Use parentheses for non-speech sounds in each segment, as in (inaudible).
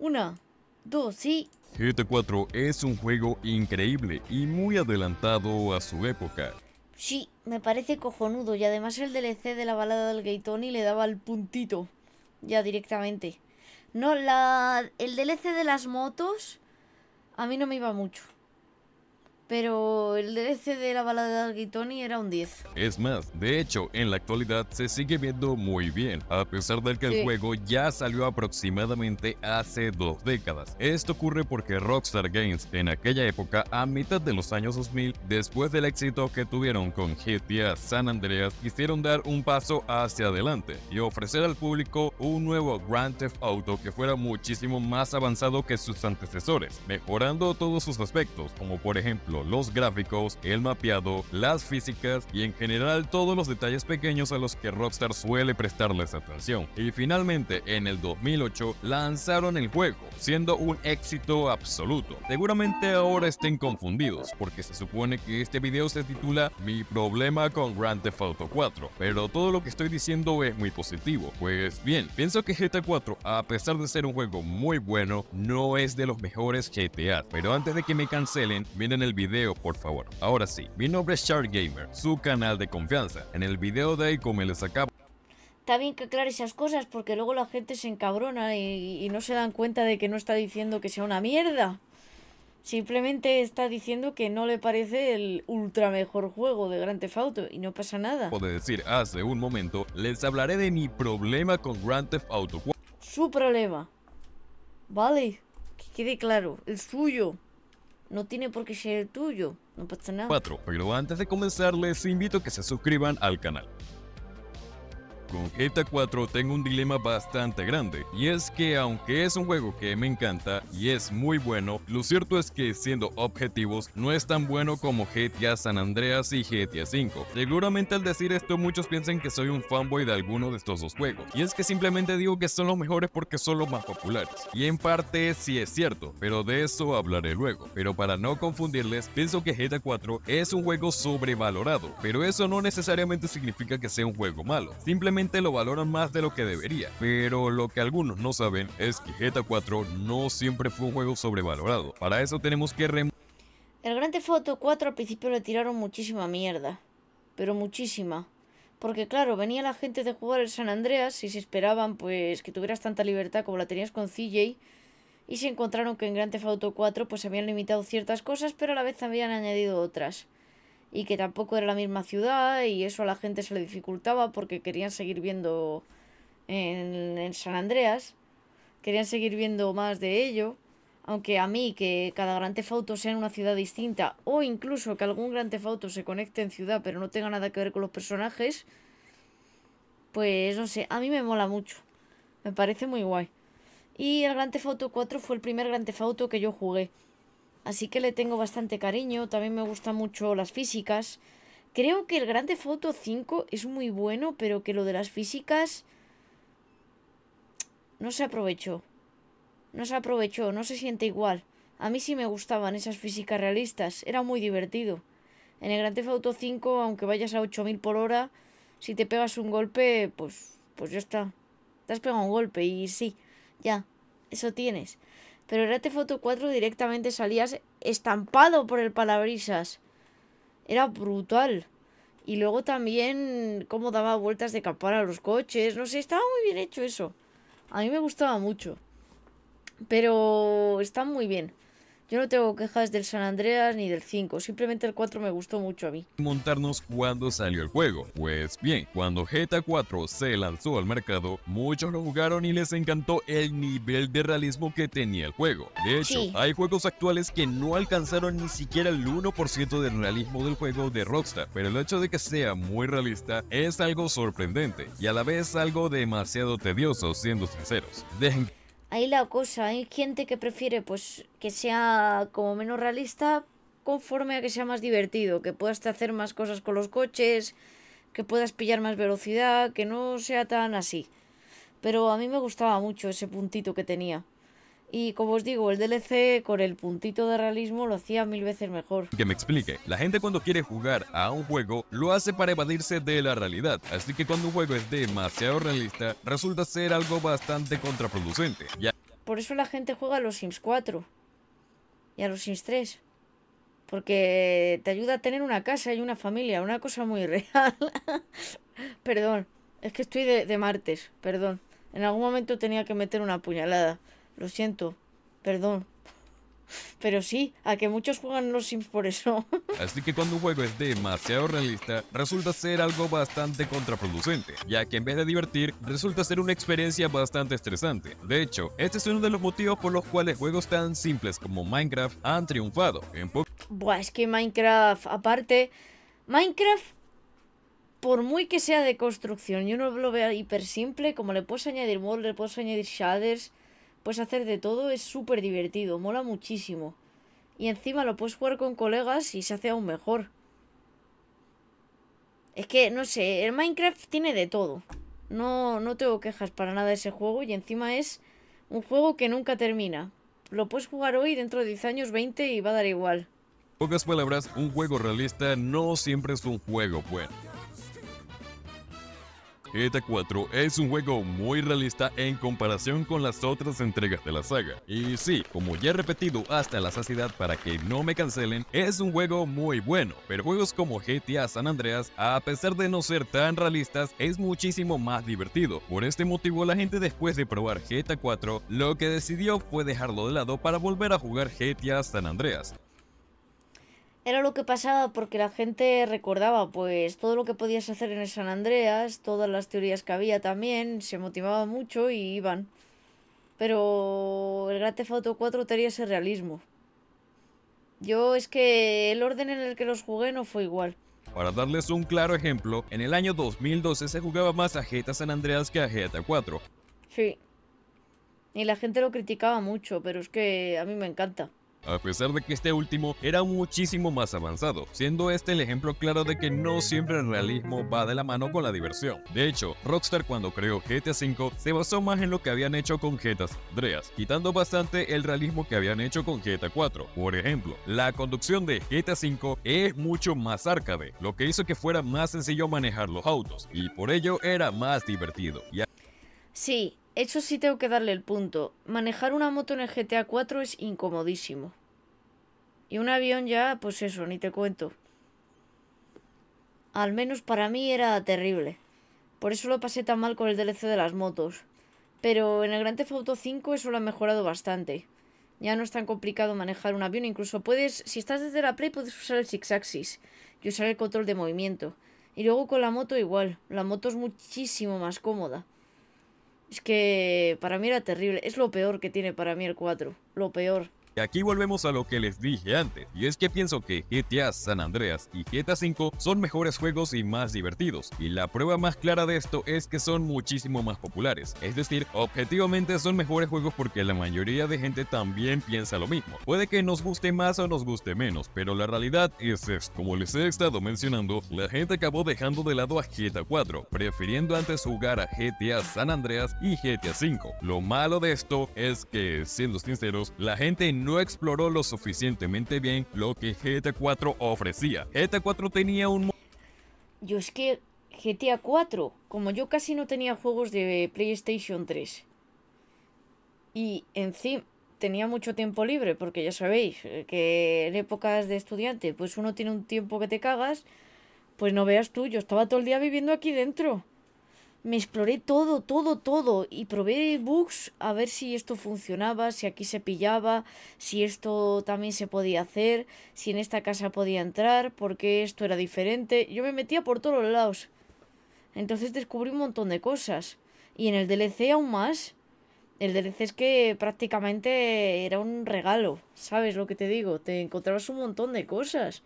Una, dos y... GT4 es un juego increíble y muy adelantado a su época. Sí, me parece cojonudo y además el DLC de la balada del Gaitoni le daba el puntito, ya directamente. No, la, el DLC de las motos a mí no me iba mucho pero el DS de la balada de Guitoni era un 10. Es más, de hecho, en la actualidad se sigue viendo muy bien, a pesar de que el juego ya salió aproximadamente hace dos décadas. Esto ocurre porque Rockstar Games en aquella época, a mitad de los años 2000, después del éxito que tuvieron con GTA San Andreas, quisieron dar un paso hacia adelante y ofrecer al público un nuevo Grand Theft Auto que fuera muchísimo más avanzado que sus antecesores, mejorando todos sus aspectos, como por ejemplo los gráficos, el mapeado, las físicas y en general todos los detalles pequeños a los que Rockstar suele prestarles atención. Y finalmente, en el 2008, lanzaron el juego, siendo un éxito absoluto. Seguramente ahora estén confundidos, porque se supone que este video se titula Mi problema con Grand Theft Auto 4, pero todo lo que estoy diciendo es muy positivo. Pues bien, pienso que GTA 4, a pesar de ser un juego muy bueno, no es de los mejores GTA, pero antes de que me cancelen, miren el video por favor. Ahora sí, mi nombre es Shark Gamer, su canal de confianza. En el video de ahí, como les acabo está bien que aclare esas cosas porque luego la gente se encabrona y, no se dan cuenta de que no está diciendo que sea una mierda. Simplemente está diciendo que no le parece el ultra mejor juego de Grand Theft Auto y no pasa nada. Puede decir hace un momento, les hablaré de mi problema con Grand Theft Auto. Su problema. Vale, que quede claro, el suyo no tiene por qué ser el tuyo, no pasa nada. 4. Pero antes de comenzar les invito a que se suscriban al canal. Con GTA 4 tengo un dilema bastante grande, y es que aunque es un juego que me encanta y es muy bueno, lo cierto es que siendo objetivos no es tan bueno como GTA San Andreas y GTA 5. Seguramente al decir esto muchos piensen que soy un fanboy de alguno de estos dos juegos, y es que simplemente digo que son los mejores porque son los más populares. Y en parte sí es cierto, pero de eso hablaré luego. Pero para no confundirles, pienso que GTA 4 es un juego sobrevalorado, pero eso no necesariamente significa que sea un juego malo, simplemente lo valoran más de lo que debería, pero lo que algunos no saben es que GTA 4 no siempre fue un juego sobrevalorado. Para eso tenemos que rem El Grand Theft Auto 4 al principio le tiraron muchísima mierda, pero muchísima. Porque claro, venía la gente de jugar el San Andreas y se esperaban pues que tuvieras tanta libertad como la tenías con CJ y se encontraron que en Grand Theft Auto 4 pues habían limitado ciertas cosas pero a la vez habían añadido otras y que tampoco era la misma ciudad y eso a la gente se le dificultaba porque querían seguir viendo en, San Andreas, querían seguir viendo más de ello. Aunque a mí que cada Gran Auto sea en una ciudad distinta o incluso que algún Gran Auto se conecte en ciudad pero no tenga nada que ver con los personajes, pues no sé, a mí me mola mucho. Me parece muy guay. Y el Gran Theft 4 fue el primer Gran Theft que yo jugué. Así que le tengo bastante cariño. También me gustan mucho las físicas. Creo que el Grande Foto 5 es muy bueno, pero que lo de las físicas no se aprovechó. No se aprovechó, no se siente igual. A mí sí me gustaban esas físicas realistas, era muy divertido. En el Grande Foto 5, aunque vayas a 8000 por hora, si te pegas un golpe, pues pues ya está. Te has pegado un golpe y sí, ya, eso tienes. Pero en Foto 4 directamente salías estampado por el palabrisas. Era brutal. Y luego también cómo daba vueltas de capar a los coches. No sé, estaba muy bien hecho eso. A mí me gustaba mucho. Pero está muy bien. Yo no tengo quejas del San Andreas ni del 5, simplemente el 4 me gustó mucho a mí. Montarnos cuando salió el juego. Pues bien, cuando GTA 4 se lanzó al mercado, muchos lo jugaron y les encantó el nivel de realismo que tenía el juego. De hecho, hay juegos actuales que no alcanzaron ni siquiera el 1% del realismo del juego de Rockstar, pero el hecho de que sea muy realista es algo sorprendente y a la vez algo demasiado tedioso, siendo sinceros. Dejen ahí la cosa, hay gente que prefiere pues que sea como menos realista conforme a que sea más divertido, que puedas hacer más cosas con los coches, que puedas pillar más velocidad, que no sea tan así. Pero a mí me gustaba mucho ese puntito que tenía. Y como os digo, el DLC con el puntito de realismo lo hacía mil veces mejor. Que me explique, la gente cuando quiere jugar a un juego lo hace para evadirse de la realidad, así que cuando un juego es demasiado realista resulta ser algo bastante contraproducente. Ya. Por eso la gente juega a los Sims 4 y a los Sims 3, porque te ayuda a tener una casa y una familia, una cosa muy (laughs) real. perdón, es que estoy de, de martes, perdón. En algún momento tenía que meter una puñalada. Lo siento. Perdón. (laughs) Pero sí, a que muchos juegan los Sims por eso. (laughs) Así que cuando un juego es demasiado realista, resulta ser algo bastante contraproducente, ya que en vez de divertir, resulta ser una experiencia bastante estresante. De hecho, este es uno de los motivos por los cuales juegos tan simples como Minecraft han triunfado. En Buah, es que Minecraft, aparte, Minecraft, por muy que sea de construcción, yo no lo veo hiper simple, como le puedes añadir mod, le puedes añadir shaders, puedes hacer de todo, es súper divertido, mola muchísimo. Y encima lo puedes jugar con colegas y se hace aún mejor. Es que, no sé, el Minecraft tiene de todo. No, no tengo quejas para nada de ese juego y encima es un juego que nunca termina. Lo puedes jugar hoy, dentro de 10 años, 20 y va a dar igual. Pocas palabras, un juego realista no siempre es un juego bueno. GTA 4 es un juego muy realista en comparación con las otras entregas de la saga. Y sí, como ya he repetido hasta la saciedad para que no me cancelen, es un juego muy bueno, pero juegos como GTA San Andreas, a pesar de no ser tan realistas, es muchísimo más divertido. Por este motivo la gente después de probar GTA 4, lo que decidió fue dejarlo de lado para volver a jugar GTA San Andreas era lo que pasaba porque la gente recordaba pues todo lo que podías hacer en San Andreas, todas las teorías que había también, se motivaba mucho y iban. Pero el Grand Theft 4 tenía ese realismo. Yo es que el orden en el que los jugué no fue igual. Para darles un claro ejemplo, en el año 2012 se jugaba más a GTA San Andreas que a GTA 4. Sí. Y la gente lo criticaba mucho, pero es que a mí me encanta a pesar de que este último era muchísimo más avanzado, siendo este el ejemplo claro de que no siempre el realismo va de la mano con la diversión. De hecho, Rockstar cuando creó GTA V se basó más en lo que habían hecho con GTA Andreas, quitando bastante el realismo que habían hecho con GTA 4. Por ejemplo, la conducción de GTA V es mucho más arcade, lo que hizo que fuera más sencillo manejar los autos, y por ello era más divertido. Sí, eso sí tengo que darle el punto. Manejar una moto en el GTA 4 es incomodísimo. Y un avión ya, pues eso, ni te cuento. Al menos para mí era terrible. Por eso lo pasé tan mal con el DLC de las motos. Pero en el Grand Theft Auto 5 eso lo ha mejorado bastante. Ya no es tan complicado manejar un avión, incluso puedes, si estás desde la Play, puedes usar el Six Axis y usar el control de movimiento. Y luego con la moto igual, la moto es muchísimo más cómoda. Es que para mí era terrible. Es lo peor que tiene para mí el 4. Lo peor aquí volvemos a lo que les dije antes, y es que pienso que GTA San Andreas y GTA V son mejores juegos y más divertidos, y la prueba más clara de esto es que son muchísimo más populares, es decir, objetivamente son mejores juegos porque la mayoría de gente también piensa lo mismo. Puede que nos guste más o nos guste menos, pero la realidad es esta. Como les he estado mencionando, la gente acabó dejando de lado a GTA 4, prefiriendo antes jugar a GTA San Andreas y GTA 5. Lo malo de esto es que, siendo sinceros, la gente no no exploró lo suficientemente bien lo que GTA 4 ofrecía. GTA 4 tenía un... Yo es que GTA 4, como yo casi no tenía juegos de PlayStation 3 y encima tenía mucho tiempo libre, porque ya sabéis eh, que en épocas de estudiante, pues uno tiene un tiempo que te cagas, pues no veas tú, yo estaba todo el día viviendo aquí dentro me exploré todo, todo, todo y probé bugs a ver si esto funcionaba, si aquí se pillaba, si esto también se podía hacer, si en esta casa podía entrar, porque esto era diferente. Yo me metía por todos los lados. Entonces descubrí un montón de cosas. Y en el DLC aún más. El DLC es que prácticamente era un regalo, ¿sabes lo que te digo? Te encontrabas un montón de cosas.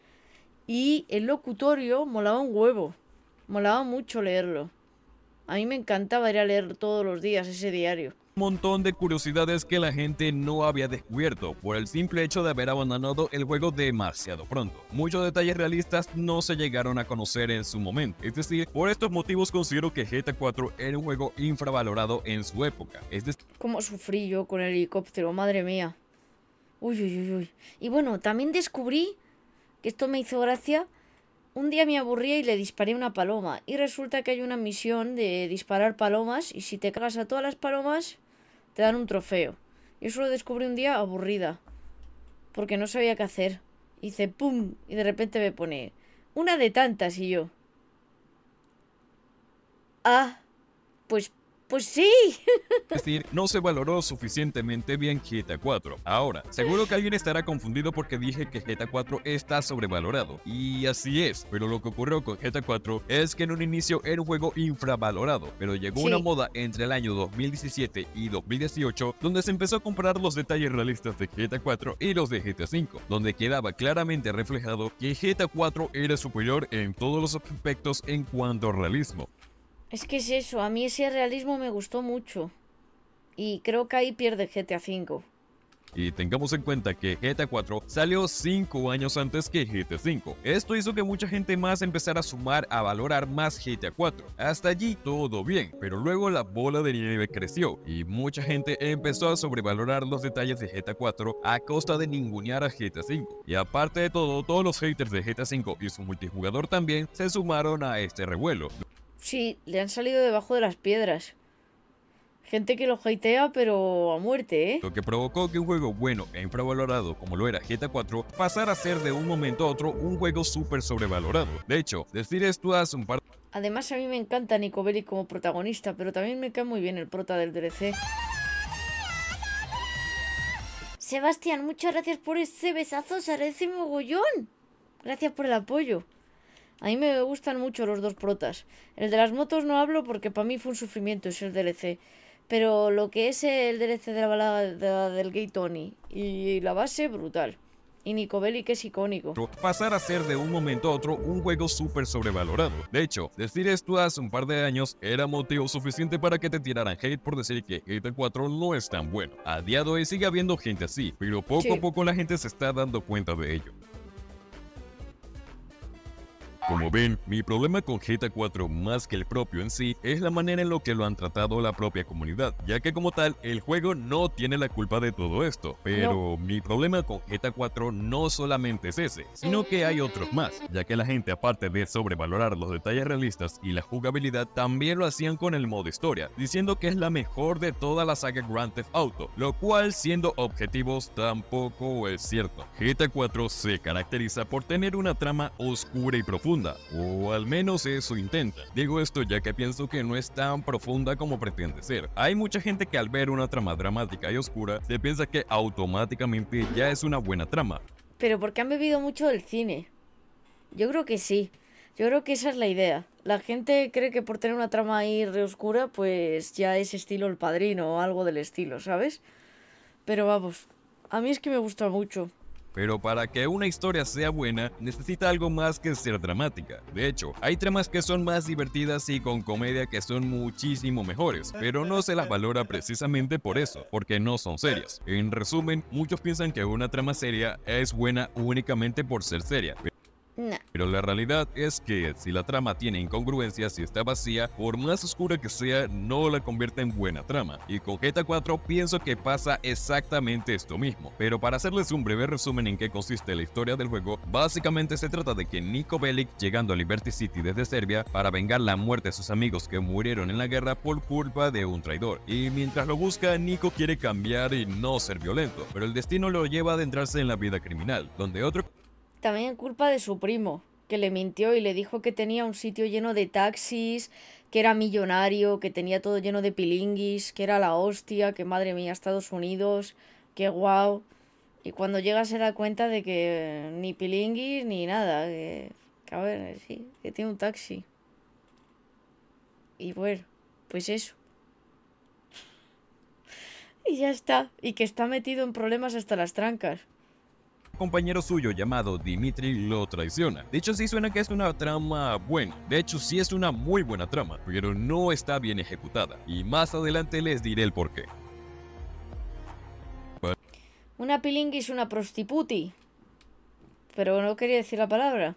Y el locutorio molaba un huevo. Molaba mucho leerlo. A mí me encantaba ir a leer todos los días ese diario. Un montón de curiosidades que la gente no había descubierto por el simple hecho de haber abandonado el juego demasiado pronto. Muchos detalles realistas no se llegaron a conocer en su momento. Es decir, por estos motivos considero que GTA 4 era un juego infravalorado en su época. Es ¿Cómo sufrí yo con el helicóptero? Madre mía. Uy, uy, uy, uy. Y bueno, también descubrí, que esto me hizo gracia, un día me aburría y le disparé una paloma. Y resulta que hay una misión de disparar palomas y si te cagas a todas las palomas, te dan un trofeo. Yo solo descubrí un día aburrida. Porque no sabía qué hacer. Hice pum y de repente me pone una de tantas y yo. Ah, pues pues sí. Es decir, no se valoró suficientemente bien GTA 4. Ahora, seguro que alguien estará confundido porque dije que GTA 4 está sobrevalorado. Y así es, pero lo que ocurrió con GTA 4 es que en un inicio era un juego infravalorado, pero llegó una moda entre el año 2017 y 2018 donde se empezó a comprar los detalles realistas de GTA 4 y los de GTA 5, donde quedaba claramente reflejado que GTA 4 era superior en todos los aspectos en cuanto a realismo. Es que es eso, a mí ese realismo me gustó mucho. Y creo que ahí pierde GTA V. Y tengamos en cuenta que GTA 4 salió 5 años antes que GTA 5. Esto hizo que mucha gente más empezara a sumar a valorar más GTA 4. Hasta allí todo bien, pero luego la bola de nieve creció y mucha gente empezó a sobrevalorar los detalles de GTA 4 a costa de ningunear a GTA 5. Y aparte de todo, todos los haters de GTA 5 y su multijugador también se sumaron a este revuelo. Sí, le han salido debajo de las piedras. Gente que lo haitea, pero a muerte, ¿eh? Lo que provocó que un juego bueno e infravalorado como lo era GTA 4 pasara a ser de un momento a otro un juego súper sobrevalorado. De hecho, decir esto hace un par... Además, a mí me encanta Nico como protagonista, pero también me cae muy bien el prota del DLC. Sebastián, muchas gracias por ese besazo, se agradece mogollón. Gracias por el apoyo. A mí me gustan mucho los dos protas. El de las motos no hablo porque para mí fue un sufrimiento es el DLC. Pero lo que es el DLC de la balada del gay Tony y la base, brutal. Y Nico que es icónico. Pasar a ser de un momento a otro un juego súper sobrevalorado. De hecho, decir esto hace un par de años era motivo suficiente para que te tiraran hate por decir que GTA 4 no es tan bueno. A día de hoy sigue habiendo gente así, pero poco a poco la gente se está dando cuenta de ello. Como ven, mi problema con GTA 4 más que el propio en sí es la manera en lo que lo han tratado la propia comunidad, ya que como tal el juego no tiene la culpa de todo esto, pero mi problema con GTA 4 no solamente es ese, sino que hay otros más, ya que la gente aparte de sobrevalorar los detalles realistas y la jugabilidad también lo hacían con el modo historia, diciendo que es la mejor de toda la saga Grand Theft Auto, lo cual siendo objetivos tampoco es cierto. GTA 4 se caracteriza por tener una trama oscura y profunda o al menos eso intenta. Digo esto ya que pienso que no es tan profunda como pretende ser. Hay mucha gente que al ver una trama dramática y oscura, se piensa que automáticamente ya es una buena trama. Pero porque han bebido mucho del cine. Yo creo que sí. Yo creo que esa es la idea. La gente cree que por tener una trama ahí re oscura, pues ya es estilo El Padrino o algo del estilo, ¿sabes? Pero vamos, a mí es que me gusta mucho. Pero para que una historia sea buena, necesita algo más que ser dramática. De hecho, hay tramas que son más divertidas y con comedia que son muchísimo mejores, pero no se las valora precisamente por eso, porque no son serias. En resumen, muchos piensan que una trama seria es buena únicamente por ser seria, pero la realidad es que si la trama tiene incongruencias y está vacía, por más oscura que sea, no la convierte en buena trama. Y con GTA 4 pienso que pasa exactamente esto mismo. Pero para hacerles un breve resumen en qué consiste la historia del juego, básicamente se trata de que Nico Bellic, llegando a Liberty City desde Serbia para vengar la muerte de sus amigos que murieron en la guerra por culpa de un traidor. Y mientras lo busca, Nico quiere cambiar y no ser violento, pero el destino lo lleva a adentrarse en la vida criminal, donde otro también culpa de su primo, que le mintió y le dijo que tenía un sitio lleno de taxis, que era millonario, que tenía todo lleno de pilinguis, que era la hostia, que madre mía, Estados Unidos, que guau. Y cuando llega se da cuenta de que ni pilinguis ni nada, que, que a ver, sí, que tiene un taxi. Y bueno, pues eso. (laughs) Y ya está. Y que está metido en problemas hasta las trancas compañero suyo llamado Dimitri lo traiciona. De hecho, sí suena que es una trama buena. De hecho, sí es una muy buena trama, pero no está bien ejecutada. Y más adelante les diré el porqué. Una pilingui es una prostituti. Pero no quería decir la palabra.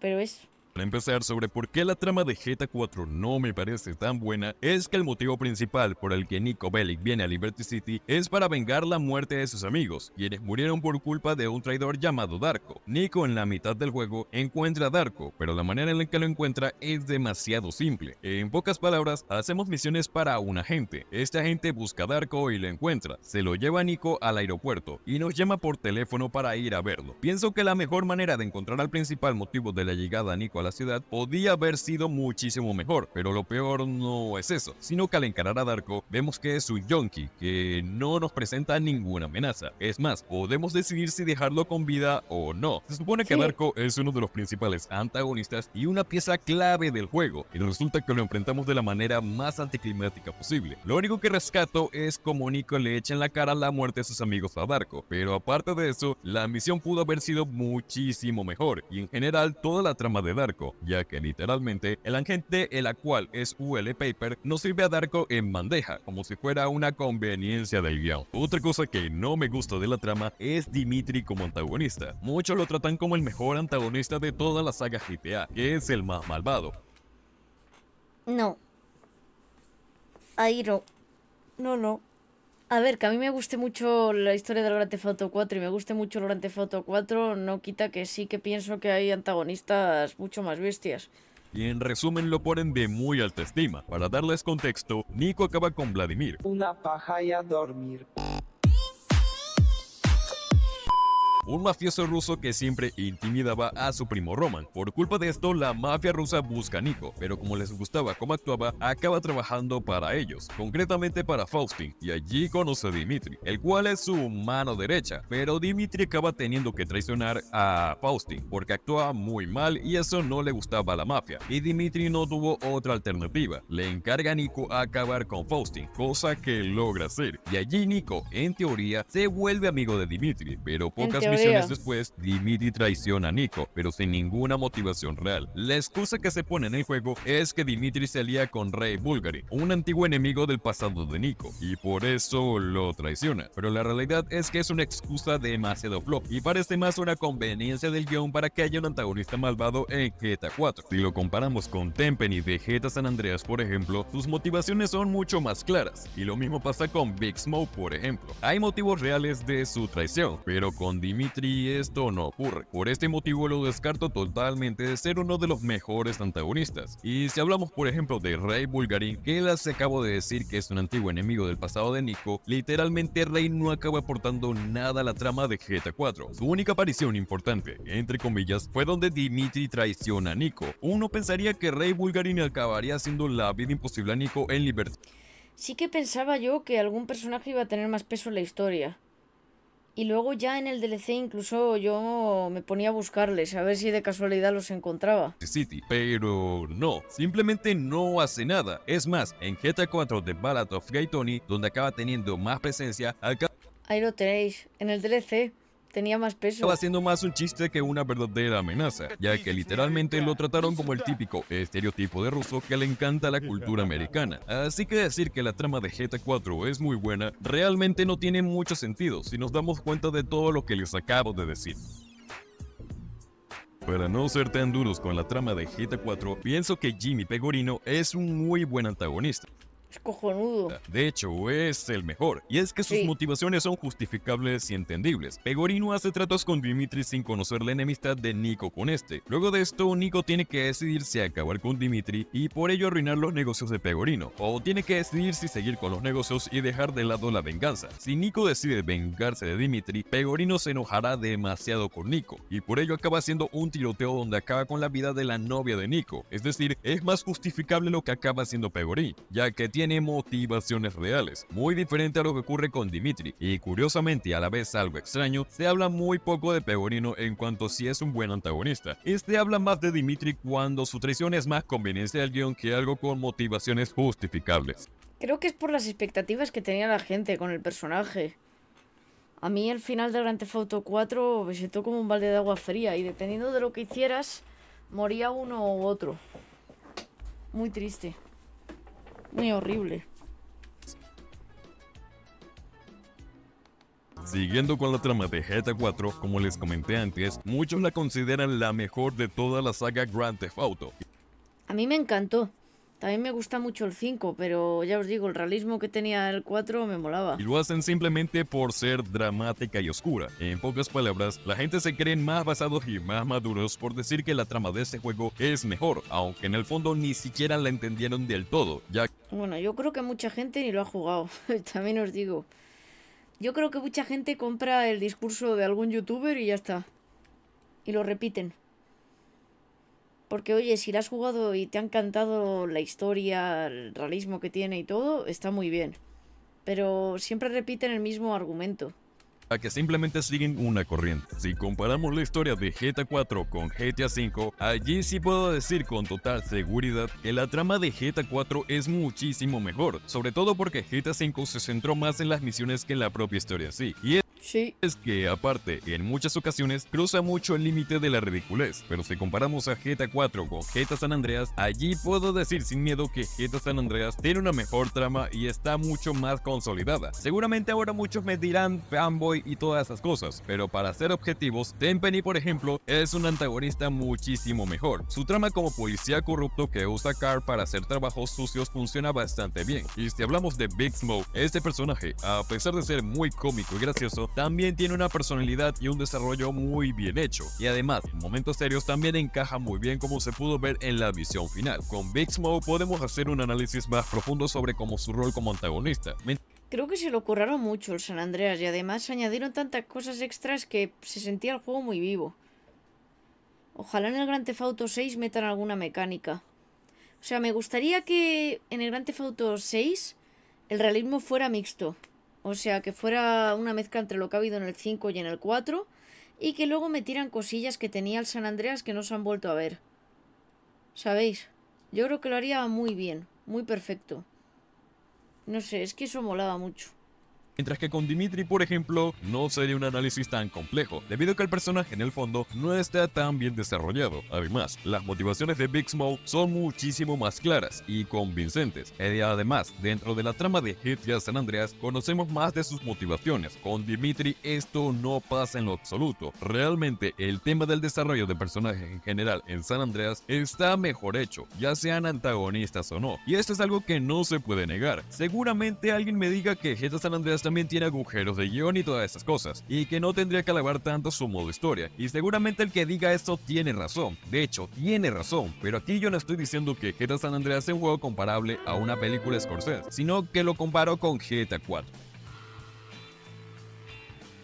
Pero es para empezar, sobre por qué la trama de GTA 4 no me parece tan buena, es que el motivo principal por el que Nico Bellic viene a Liberty City es para vengar la muerte de sus amigos, quienes murieron por culpa de un traidor llamado Darko. Nico en la mitad del juego encuentra a Darko, pero la manera en la que lo encuentra es demasiado simple. En pocas palabras, hacemos misiones para un agente. Este agente busca a Darko y lo encuentra, se lo lleva a Nico al aeropuerto y nos llama por teléfono para ir a verlo. Pienso que la mejor manera de encontrar al principal motivo de la llegada a Nico a la ciudad podía haber sido muchísimo mejor, pero lo peor no es eso, sino que al encarar a Darko vemos que es un yonki, que no nos presenta ninguna amenaza. Es más, podemos decidir si dejarlo con vida o no. Se supone que Darko es uno de los principales antagonistas y una pieza clave del juego, y resulta que lo enfrentamos de la manera más anticlimática posible. Lo único que rescato es como Nico le echa en la cara la muerte de sus amigos a Darko, pero aparte de eso, la misión pudo haber sido muchísimo mejor, y en general toda la trama de Darko ya que literalmente el agente, el cual es UL Paper, no sirve a Darko en bandeja, como si fuera una conveniencia del guión. Otra cosa que no me gusta de la trama es Dimitri como antagonista. Muchos lo tratan como el mejor antagonista de toda la saga GTA, que es el más malvado. No. Airo. No, no. A ver, que a mí me guste mucho la historia de Grand foto 4 y me guste mucho el Foto 4, no quita que sí que pienso que hay antagonistas mucho más bestias y en resumen lo ponen de muy alta estima. Para darles contexto, Nico acaba con Vladimir. Una paja y a dormir. un mafioso ruso que siempre intimidaba a su primo Roman. Por culpa de esto, la mafia rusa busca a Nico, pero como les gustaba cómo actuaba, acaba trabajando para ellos, concretamente para Faustin, y allí conoce a Dimitri, el cual es su mano derecha, pero Dimitri acaba teniendo que traicionar a Faustin, porque actuaba muy mal y eso no le gustaba a la mafia, y Dimitri no tuvo otra alternativa, le encarga a Nico acabar con Faustin, cosa que logra hacer, y allí Nico, en teoría, se vuelve amigo de Dimitri, pero pocas veces después, Dimitri traiciona a Nico, pero sin ninguna motivación real. La excusa que se pone en el juego es que Dimitri se alía con Rey Bulgari, un antiguo enemigo del pasado de Nico, y por eso lo traiciona. Pero la realidad es que es una excusa demasiado flop y parece más una conveniencia del guión para que haya un antagonista malvado en GTA 4. Si lo comparamos con Tempen de Vegeta San Andreas, por ejemplo, sus motivaciones son mucho más claras, y lo mismo pasa con Big Smoke, por ejemplo. Hay motivos reales de su traición, pero con Dimitri esto no ocurre. Por este motivo lo descarto totalmente de ser uno de los mejores antagonistas. Y si hablamos por ejemplo de Rey Bulgarin, que las acabo de decir que es un antiguo enemigo del pasado de Nico, literalmente Rey no acaba aportando nada a la trama de GTA 4. Su única aparición importante, entre comillas, fue donde Dimitri traiciona a Nico. Uno pensaría que Rey Bulgarin acabaría haciendo la vida imposible a Nico en libertad. Sí que pensaba yo que algún personaje iba a tener más peso en la historia. Y luego ya en el DLC incluso yo me ponía a buscarles, a ver si de casualidad los encontraba. City, pero no, simplemente no hace nada. Es más, en GTA 4 de Ballad of Gay Tony, donde acaba teniendo más presencia, acá... Ahí lo tenéis, en el DLC. Estaba más haciendo más un chiste que una verdadera amenaza, ya que literalmente lo trataron como el típico estereotipo de ruso que le encanta la cultura americana. Así que decir que la trama de GTA 4 es muy buena realmente no tiene mucho sentido si nos damos cuenta de todo lo que les acabo de decir. Para no ser tan duros con la trama de GTA 4, pienso que Jimmy Pegorino es un muy buen antagonista. Es cojonudo. De hecho, es el mejor. Y es que sus motivaciones son justificables y entendibles. Pegorino hace tratos con Dimitri sin conocer la enemistad de Nico con este. Luego de esto, Nico tiene que decidir si acabar con Dimitri y por ello arruinar los negocios de Pegorino. O tiene que decidir si seguir con los negocios y dejar de lado la venganza. Si Nico decide vengarse de Dimitri, Pegorino se enojará demasiado con Nico. Y por ello acaba haciendo un tiroteo donde acaba con la vida de la novia de Nico. Es decir, es más justificable lo que acaba haciendo Pegorino, ya que tiene motivaciones reales, muy diferente a lo que ocurre con Dimitri, y curiosamente a la vez algo extraño, se habla muy poco de Pegorino en cuanto si es un buen antagonista. Este habla más de Dimitri cuando su traición es más conveniente al guión que algo con motivaciones justificables. Creo que es por las expectativas que tenía la gente con el personaje. A mí el final de Grand Theft Auto 4 me como un balde de agua fría y dependiendo de lo que hicieras, moría uno u otro. Muy triste muy horrible. Siguiendo con la trama de GTA 4, como les comenté antes, muchos la consideran la mejor de toda la saga Grand Theft Auto. A mí me encantó. También me gusta mucho el 5, pero ya os digo, el realismo que tenía el 4 me molaba. Y lo hacen simplemente por ser dramática y oscura. En pocas palabras, la gente se cree más basados y más maduros por decir que la trama de este juego es mejor, aunque en el fondo ni siquiera la entendieron del todo, ya... Bueno, yo creo que mucha gente ni lo ha jugado, (laughs) también os digo. Yo creo que mucha gente compra el discurso de algún youtuber y ya está. Y lo repiten. Porque oye, si la has jugado y te ha encantado la historia, el realismo que tiene y todo, está muy bien. Pero siempre repiten el mismo argumento. A que simplemente siguen una corriente. Si comparamos la historia de GTA 4 con GTA 5, allí sí puedo decir con total seguridad que la trama de GTA 4 es muchísimo mejor, sobre todo porque GTA 5 se centró más en las misiones que en la propia historia sí. Y es es que aparte, en muchas ocasiones cruza mucho el límite de la ridiculez, pero si comparamos a GTA 4 con GTA San Andreas, allí puedo decir sin miedo que GTA San Andreas tiene una mejor trama y está mucho más consolidada. Seguramente ahora muchos me dirán fanboy y todas esas cosas, pero para ser objetivos, Tenpenny por ejemplo es un antagonista muchísimo mejor. Su trama como policía corrupto que usa car para hacer trabajos sucios funciona bastante bien. Y si hablamos de Big Smoke, este personaje, a pesar de ser muy cómico y gracioso, también tiene una personalidad y un desarrollo muy bien hecho, y además, en momentos serios también encaja muy bien como se pudo ver en la visión final. Con Big Smoke podemos hacer un análisis más profundo sobre cómo su rol como antagonista. Creo que se lo curraron mucho el San Andreas y además añadieron tantas cosas extras que se sentía el juego muy vivo. Ojalá en el Grand Theft Auto 6 metan alguna mecánica. O sea, me gustaría que en el Grand Theft Auto 6 el realismo fuera mixto. O sea, que fuera una mezcla entre lo que ha habido en el 5 y en el 4. Y que luego me tiran cosillas que tenía el San Andreas que no se han vuelto a ver. ¿Sabéis? Yo creo que lo haría muy bien, muy perfecto. No sé, es que eso molaba mucho mientras que con Dimitri, por ejemplo, no sería un análisis tan complejo, debido a que el personaje en el fondo no está tan bien desarrollado. Además, las motivaciones de Big Smoke son muchísimo más claras y convincentes. Eh, además, dentro de la trama de GTA San Andreas, conocemos más de sus motivaciones. Con Dimitri esto no pasa en lo absoluto. Realmente, el tema del desarrollo de personajes en general en San Andreas está mejor hecho, ya sean antagonistas o no. Y esto es algo que no se puede negar. Seguramente alguien me diga que GTA San Andreas también tiene agujeros de guión y todas esas cosas, y que no tendría que alabar tanto su modo historia, y seguramente el que diga esto tiene razón, de hecho, tiene razón, pero aquí yo no estoy diciendo que GTA San Andreas sea un juego comparable a una película Scorsese, sino que lo comparo con GTA 4.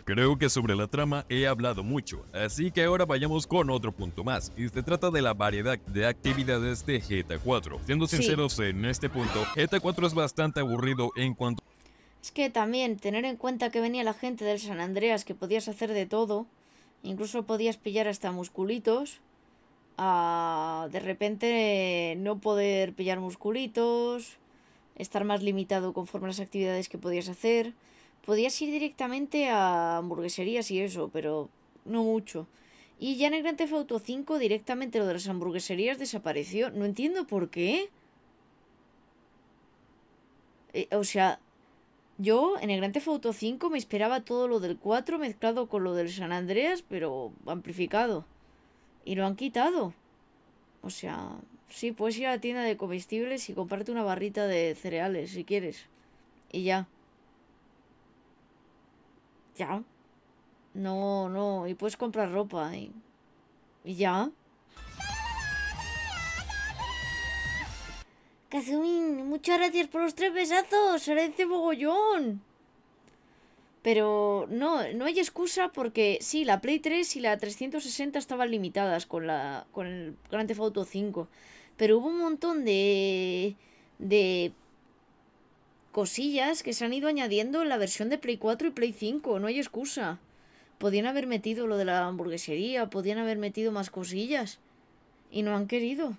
Creo que sobre la trama he hablado mucho, así que ahora vayamos con otro punto más, y se trata de la variedad de actividades de GTA 4. Siendo sinceros en este punto, GTA 4 es bastante aburrido en cuanto es que también tener en cuenta que venía la gente del San Andreas, que podías hacer de todo, incluso podías pillar hasta musculitos, a de repente no poder pillar musculitos, estar más limitado conforme las actividades que podías hacer. Podías ir directamente a hamburgueserías y eso, pero no mucho. Y ya en el Grand Theft Auto 5 directamente lo de las hamburgueserías desapareció. No entiendo por qué. Eh, o sea, yo en el grande foto 5 me esperaba todo lo del 4 mezclado con lo del San Andreas, pero amplificado. Y lo han quitado. O sea, sí, puedes ir a la tienda de comestibles y comprarte una barrita de cereales si quieres. Y ya. Ya. No, no. Y puedes comprar ropa. Y, y ya. Kazumin, muchas gracias por los tres besazos, agradece bogollón Pero no, no hay excusa porque sí, la Play 3 y la 360 estaban limitadas con, la, con el Grand Theft 5. Pero hubo un montón de, de cosillas que se han ido añadiendo en la versión de Play 4 y Play 5. No hay excusa. Podían haber metido lo de la hamburguesería, podían haber metido más cosillas. Y no han querido.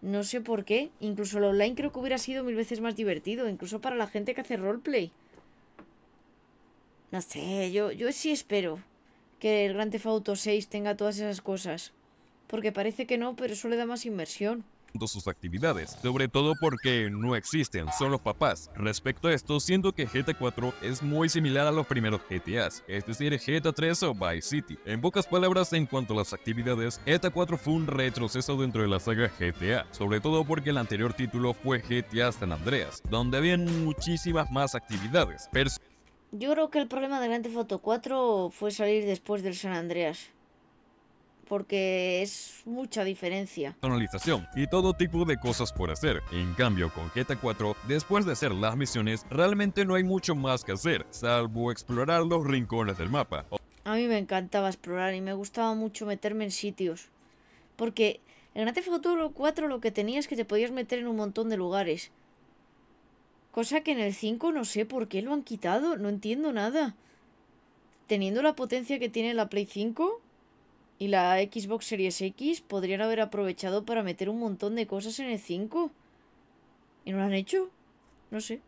No sé por qué. Incluso el online creo que hubiera sido mil veces más divertido. Incluso para la gente que hace roleplay. No sé, yo, yo sí espero que el Grand Theft Auto 6 tenga todas esas cosas. Porque parece que no, pero eso le da más inversión sus actividades, sobre todo porque no existen, son los papás. Respecto a esto, siento que GTA 4 es muy similar a los primeros GTAs, es decir, GTA 3 o Vice City. En pocas palabras, en cuanto a las actividades, GTA 4 fue un retroceso dentro de la saga GTA, sobre todo porque el anterior título fue GTA San Andreas, donde había muchísimas más actividades. pero... Yo creo que el problema de Grand Theft 4 fue salir después del San Andreas porque es mucha diferencia. ...tonalización y todo tipo de cosas por hacer. En cambio, con GTA 4, después de hacer las misiones, realmente no hay mucho más que hacer, salvo explorar los rincones del mapa. A mí me encantaba explorar y me gustaba mucho meterme en sitios. Porque en Grand Theft 4 lo que tenías es que te podías meter en un montón de lugares. Cosa que en el 5 no sé por qué lo han quitado, no entiendo nada. Teniendo la potencia que tiene la Play 5, y la Xbox Series X podrían haber aprovechado para meter un montón de cosas en el 5. ¿Y no lo han hecho? No sé.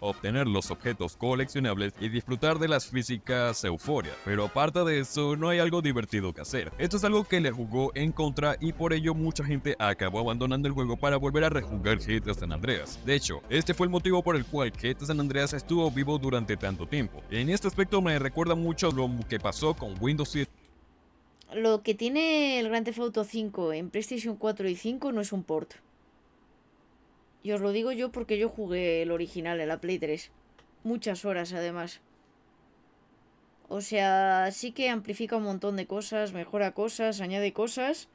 Obtener los objetos coleccionables y disfrutar de las físicas euforia. Pero aparte de eso, no hay algo divertido que hacer. Esto es algo que le jugó en contra y por ello mucha gente acabó abandonando el juego para volver a rejugar GTA San Andreas. De hecho, este fue el motivo por el cual GTA San Andreas estuvo vivo durante tanto tiempo. En este aspecto me recuerda mucho lo que pasó con Windows 7 lo que tiene el Grand Theft Auto 5 en PlayStation 4 y 5 no es un port. Y os lo digo yo porque yo jugué el original en la Play 3. Muchas horas además. O sea, sí que amplifica un montón de cosas, mejora cosas, añade cosas.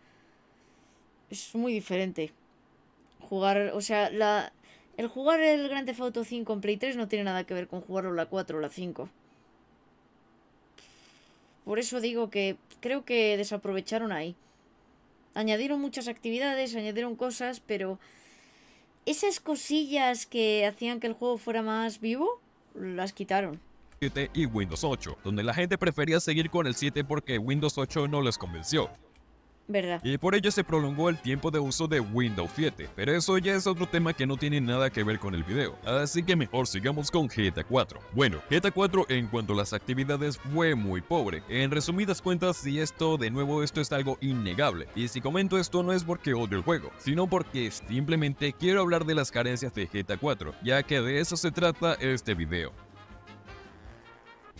Es muy diferente. Jugar, o sea, la, el jugar el Grand Theft Auto 5 en Play 3 no tiene nada que ver con jugarlo la 4 o la 5. Por eso digo que creo que desaprovecharon ahí. Añadieron muchas actividades, añadieron cosas, pero esas cosillas que hacían que el juego fuera más vivo, las quitaron y Windows 8, donde la gente prefería seguir con el 7 porque Windows 8 no les convenció. Y por ello se prolongó el tiempo de uso de Windows 7, pero eso ya es otro tema que no tiene nada que ver con el video, así que mejor sigamos con GTA 4. Bueno, GTA 4 en cuanto a las actividades fue muy pobre, en resumidas cuentas si esto de nuevo esto es algo innegable, y si comento esto no es porque odio el juego, sino porque simplemente quiero hablar de las carencias de GTA 4, ya que de eso se trata este video.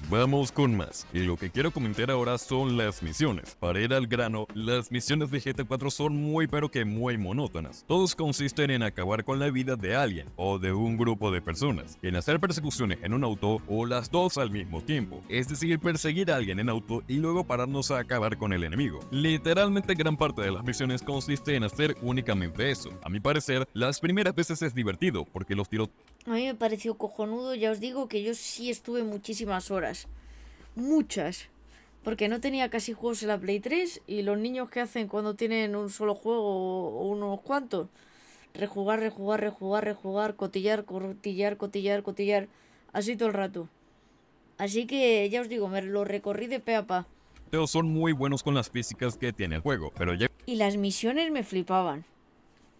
Vamos con más. Y lo que quiero comentar ahora son las misiones. Para ir al grano, las misiones de GT4 son muy pero que muy monótonas. Todos consisten en acabar con la vida de alguien o de un grupo de personas, en hacer persecuciones en un auto o las dos al mismo tiempo. Es decir, perseguir a alguien en auto y luego pararnos a acabar con el enemigo. Literalmente gran parte de las misiones consiste en hacer únicamente eso. A mi parecer, las primeras veces es divertido porque los tiros A mí me pareció cojonudo, ya os digo que yo sí estuve muchísimas horas Muchas. Porque no tenía casi juegos en la Play 3 y los niños que hacen cuando tienen un solo juego o unos cuantos. Rejugar, rejugar, rejugar, rejugar, cotillar, cotillar, cotillar, cotillar. Así todo el rato. Así que ya os digo, me lo recorrí de pe a pa. Pero son muy buenos con las físicas que tiene el juego, pero Y las misiones me flipaban.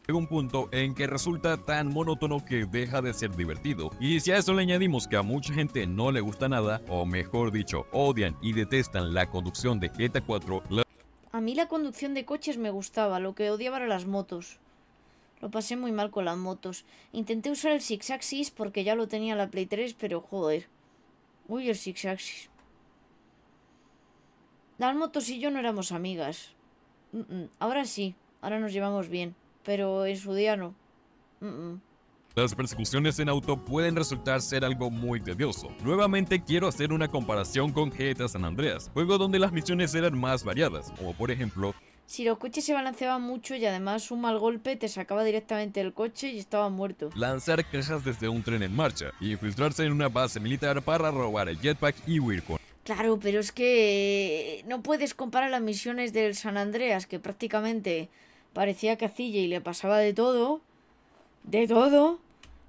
Llega un punto en que resulta tan monótono que deja de ser divertido. Y si a eso le añadimos que a mucha gente no le gusta nada, o mejor dicho, odian y detestan la conducción de GTA 4, A mí la conducción de coches me gustaba, lo que odiaba eran las motos. Lo pasé muy mal con las motos. Intenté usar el Six Axis porque ya lo tenía la Play 3, pero joder. Uy, el Six Axis. Las motos y yo no éramos amigas. Mm, mm, ahora sí, ahora nos llevamos bien pero en su día no. Las persecuciones en auto pueden resultar ser algo muy tedioso. Nuevamente quiero hacer una comparación con GTA San Andreas, juego donde las misiones eran más variadas, como por ejemplo... Si los coches se balanceaban mucho y además un mal golpe te sacaba directamente del coche y estaba muerto. Lanzar cajas desde un tren en marcha y infiltrarse en una base militar para robar el jetpack y huir con... Claro, pero es que no puedes comparar las misiones del San Andreas, que prácticamente parecía que a le pasaba de todo, de todo,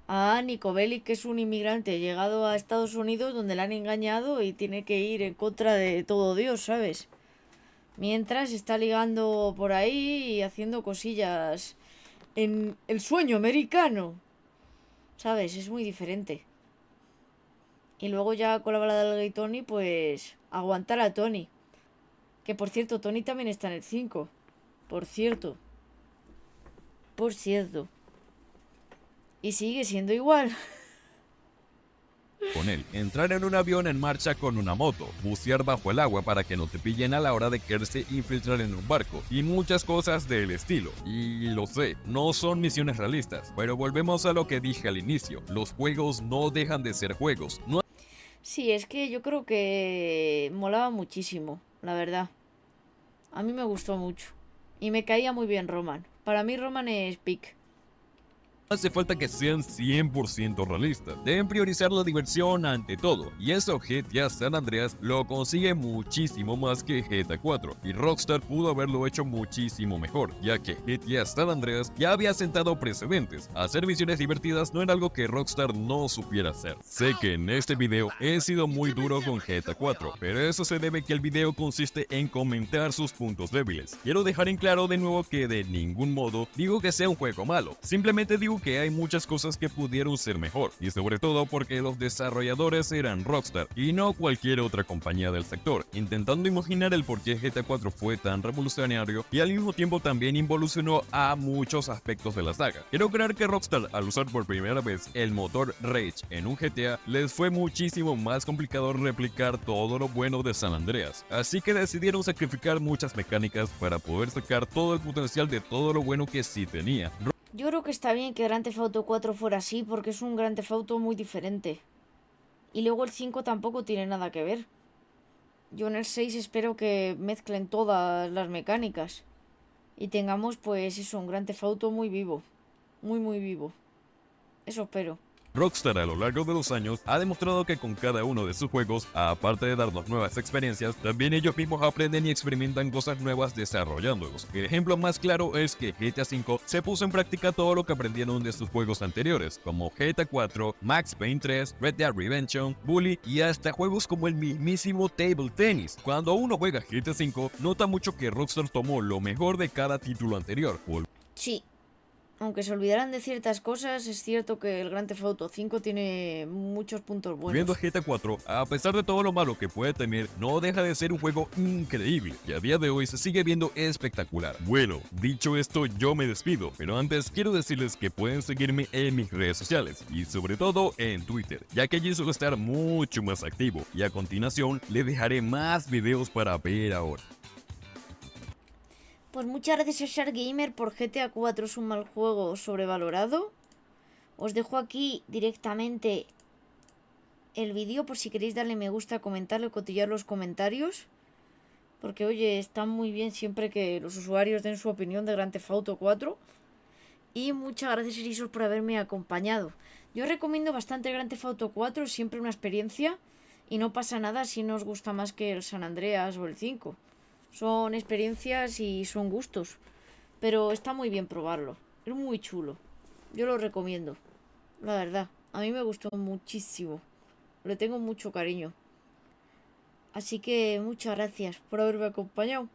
a Nico Bellic, que es un inmigrante llegado a Estados Unidos donde le han engañado y tiene que ir en contra de todo Dios, ¿sabes? Mientras está ligando por ahí y haciendo cosillas en el sueño americano. ¿Sabes? Es muy diferente. Y luego ya con la balada del gay Tony, pues aguantar a Tony. Que por cierto, Tony también está en el 5. Por cierto. Por cierto. Y sigue siendo igual. Con él, entrar en un avión en marcha con una moto, bucear bajo el agua para que no te pillen a la hora de quererse infiltrar en un barco y muchas cosas del estilo. Y lo sé, no son misiones realistas, pero volvemos a lo que dije al inicio, los juegos no dejan de ser juegos. No... Sí, es que yo creo que molaba muchísimo, la verdad. A mí me gustó mucho y me caía muy bien Roman. Para mí Roman es pick hace falta que sean 100% realistas. Deben priorizar la diversión ante todo. Y eso GTA San Andreas lo consigue muchísimo más que GTA 4. Y Rockstar pudo haberlo hecho muchísimo mejor, ya que GTA San Andreas ya había sentado precedentes. Hacer misiones divertidas no era algo que Rockstar no supiera hacer. Sé que en este video he sido muy duro con GTA 4, pero eso se debe que el video consiste en comentar sus puntos débiles. Quiero dejar en claro de nuevo que de ningún modo digo que sea un juego malo. Simplemente digo que hay muchas cosas que pudieron ser mejor, y sobre todo porque los desarrolladores eran Rockstar y no cualquier otra compañía del sector, intentando imaginar el por qué GTA 4 fue tan revolucionario y al mismo tiempo también involucionó a muchos aspectos de la saga. Quiero creer que Rockstar al usar por primera vez el motor Rage en un GTA les fue muchísimo más complicado replicar todo lo bueno de San Andreas, así que decidieron sacrificar muchas mecánicas para poder sacar todo el potencial de todo lo bueno que sí tenía. Yo creo que está bien que Grand Theft Auto 4 fuera así porque es un Grand Theft muy diferente. Y luego el 5 tampoco tiene nada que ver. Yo en el 6 espero que mezclen todas las mecánicas. Y tengamos pues eso, un Grand Theft muy vivo. Muy muy vivo. Eso espero. Rockstar a lo largo de los años ha demostrado que con cada uno de sus juegos, aparte de darnos nuevas experiencias, también ellos mismos aprenden y experimentan cosas nuevas desarrollándolos. El ejemplo más claro es que GTA V se puso en práctica todo lo que aprendieron de sus juegos anteriores, como GTA 4, Max Payne 3, Red Dead Redemption, Bully y hasta juegos como el mismísimo Table Tennis. Cuando uno juega GTA V, nota mucho que Rockstar tomó lo mejor de cada título anterior. Sí, aunque se olvidaran de ciertas cosas, es cierto que el Gran Theft 5 tiene muchos puntos buenos. Viendo GTA 4, a pesar de todo lo malo que puede tener, no deja de ser un juego increíble y a día de hoy se sigue viendo espectacular. Bueno, dicho esto, yo me despido, pero antes quiero decirles que pueden seguirme en mis redes sociales y sobre todo en Twitter, ya que allí suelo estar mucho más activo y a continuación les dejaré más videos para ver ahora. Pues muchas gracias a Shark Gamer por GTA 4 es un mal juego sobrevalorado. Os dejo aquí directamente el vídeo por si queréis darle me gusta, comentarlo, cotillar los comentarios. Porque oye, está muy bien siempre que los usuarios den su opinión de Grand Theft Auto 4. Y muchas gracias Erisos por haberme acompañado. Yo recomiendo bastante Grand Theft Auto 4, siempre una experiencia. Y no pasa nada si no os gusta más que el San Andreas o el 5. Son experiencias y son gustos. Pero está muy bien probarlo. Es muy chulo. Yo lo recomiendo. La verdad. A mí me gustó muchísimo. Le tengo mucho cariño. Así que muchas gracias por haberme acompañado.